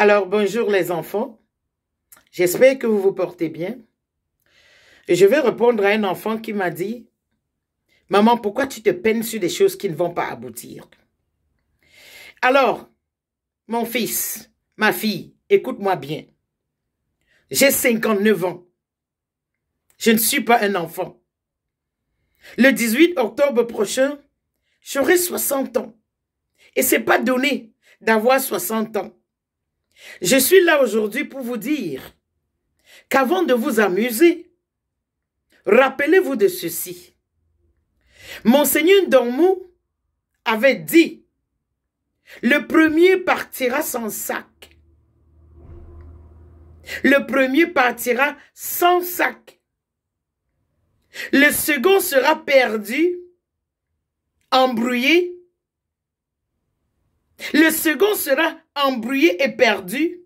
Alors, bonjour les enfants. J'espère que vous vous portez bien. Je vais répondre à un enfant qui m'a dit, « Maman, pourquoi tu te peines sur des choses qui ne vont pas aboutir ?» Alors, mon fils, ma fille, écoute-moi bien. J'ai 59 ans. Je ne suis pas un enfant. Le 18 octobre prochain, j'aurai 60 ans. Et c'est pas donné d'avoir 60 ans. Je suis là aujourd'hui pour vous dire qu'avant de vous amuser, rappelez-vous de ceci. Monseigneur Dormou avait dit, le premier partira sans sac. Le premier partira sans sac. Le second sera perdu, embrouillé le second sera embrouillé et perdu.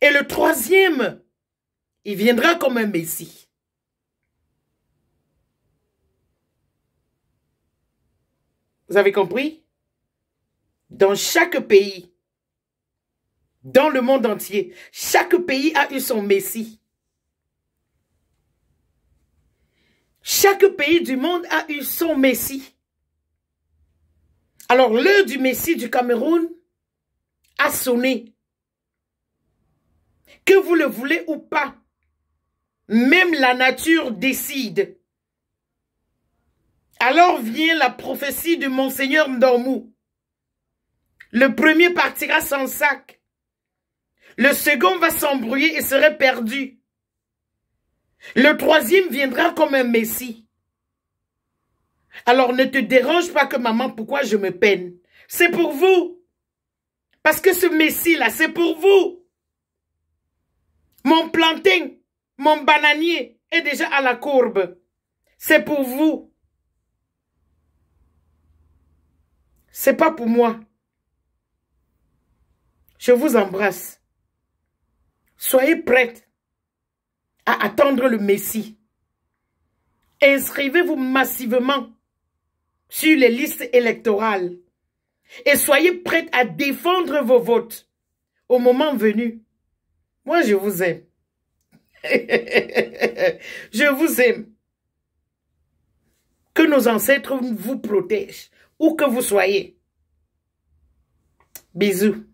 Et le troisième, il viendra comme un Messie. Vous avez compris Dans chaque pays, dans le monde entier, chaque pays a eu son Messie. Chaque pays du monde a eu son Messie. Alors l'heure du Messie du Cameroun a sonné. Que vous le voulez ou pas, même la nature décide. Alors vient la prophétie de Monseigneur Ndormou. Le premier partira sans sac. Le second va s'embrouiller et serait perdu. Le troisième viendra comme un messie. Alors ne te dérange pas que maman, pourquoi je me peine C'est pour vous. Parce que ce Messie-là, c'est pour vous. Mon plantain, mon bananier est déjà à la courbe. C'est pour vous. C'est pas pour moi. Je vous embrasse. Soyez prête à attendre le Messie. Inscrivez-vous massivement sur les listes électorales. Et soyez prêts à défendre vos votes au moment venu. Moi, je vous aime. je vous aime. Que nos ancêtres vous protègent, où que vous soyez. Bisous.